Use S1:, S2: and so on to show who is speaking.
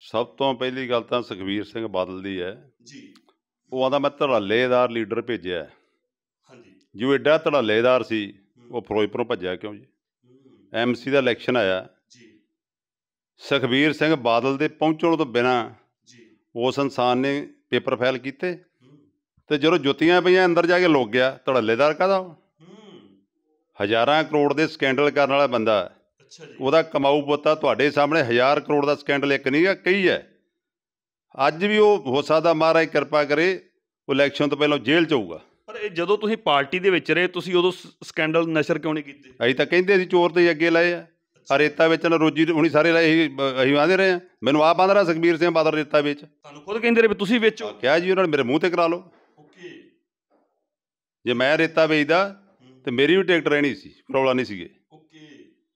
S1: ਸਭ ਤੋਂ ਪਹਿਲੀ ਗੱਲ ਤਾਂ ਸੁਖਵੀਰ ਸਿੰਘ ਬਾਦਲ ਦੀ ਹੈ ਜੀ ਉਹ ਆਦਾ ਮੈਂ ਧੜਲੇਦਾਰ ਲੀਡਰ ਭੇਜਿਆ ਹਾਂਜੀ ਜੋ ਐਡਾ ਧੜਲੇਦਾਰ ਸੀ ਉਹ ਫਿਰੋਜ਼ਪੁਰੋਂ ਭੱਜਿਆ ਕਿਉਂ ਜੀ ਐਮਸੀ ਦਾ ਇਲੈਕਸ਼ਨ ਆਇਆ ਜੀ ਸੁਖਵੀਰ ਸਿੰਘ ਬਾਦਲ ਦੇ ਪਹੁੰਚਣ ਤੋਂ ਬਿਨਾ ਜੀ ਉਸ ਇਨਸਾਨ ਨੇ ਪੇਪਰ ਫਾਈਲ ਕੀਤੇ ਤੇ ਜਦੋਂ ਜੁੱਤੀਆਂ ਪਈਆਂ ਅੰਦਰ ਜਾ ਕੇ ਲੁੱਗ ਗਿਆ ਧੜਲੇਦਾਰ ਕਾਦਾ ਹਜ਼ਾਰਾਂ ਕਰੋੜ ਦੇ ਸਕੈਂਡਲ ਕਰਨ ਵਾਲਾ ਬੰਦਾ ਉਹਦਾ ਕਮਾਊ ਪੁੱਤ ਆ ਤੁਹਾਡੇ ਸਾਹਮਣੇ ਹਜ਼ਾਰ ਕਰੋੜ ਦਾ ਸਕੈਂਡਲ ਇੱਕ ਨਹੀਂ ਹੈ ਕਈ ਹੈ ਅੱਜ ਵੀ ਉਹ ਹੋ ਸਕਦਾ ਮਹਾਰਾਜ ਕਿਰਪਾ ਕਰੇ ਇਲੈਕਸ਼ਨ ਤੋਂ ਪਹਿਲਾਂ ਜੇਲ੍ਹ ਚ ਹੋਊਗਾ ਪਰ ਇਹ ਜਦੋਂ ਤੁਸੀਂ ਪਾਰਟੀ ਦੇ ਵਿੱਚ ਰਹੇ ਤੁਸੀਂ ਉਦੋਂ ਸਕੈਂਡਲ ਨਸ਼ਰ ਕਿਉਂ ਨਹੀਂ ਕੀਤੇ ਅਸੀਂ ਤਾਂ ਕਹਿੰਦੇ ਸੀ ਚੋਰ ਤੇ ਅੱਗੇ ਲਾਏ ਆ ਹਰੇਤਾ ਵਿੱਚ ਨਾ ਰੋਜੀ ਹੁਣੀ ਸਾਰੇ ਲਈ ਅਸੀਂ ਆਂਦੇ ਰਹੇ ਆ ਮੈਨੂੰ ਆਪ ਆਂਦਾ ਰਾ ਸੁਖਬੀਰ ਸਿੰਘ ਬਾਦਲ ਰੇਤਾ ਵਿੱਚ ਤੁਹਾਨੂੰ ਖੁਦ ਕਹਿੰਦੇ ਰਹੇ ਤੁਸੀਂ ਵੇਚੋ ਕਿਹਾ ਜੀ ਉਹਨਾਂ ਨੇ ਮੇਰੇ ਮੂੰਹ ਤੇ ਕਰਾ ਲਓ ਓਕੇ ਜੇ ਮੈਂ ਰੇਤਾ ਵੇਚਦਾ ਤੇ ਮੇਰੀ ਵੀ ਟਿਕਟ ਰਹਿਣੀ ਸੀ ਪ੍ਰੋਬਲਮ ਨਹੀਂ ਸੀਗੇ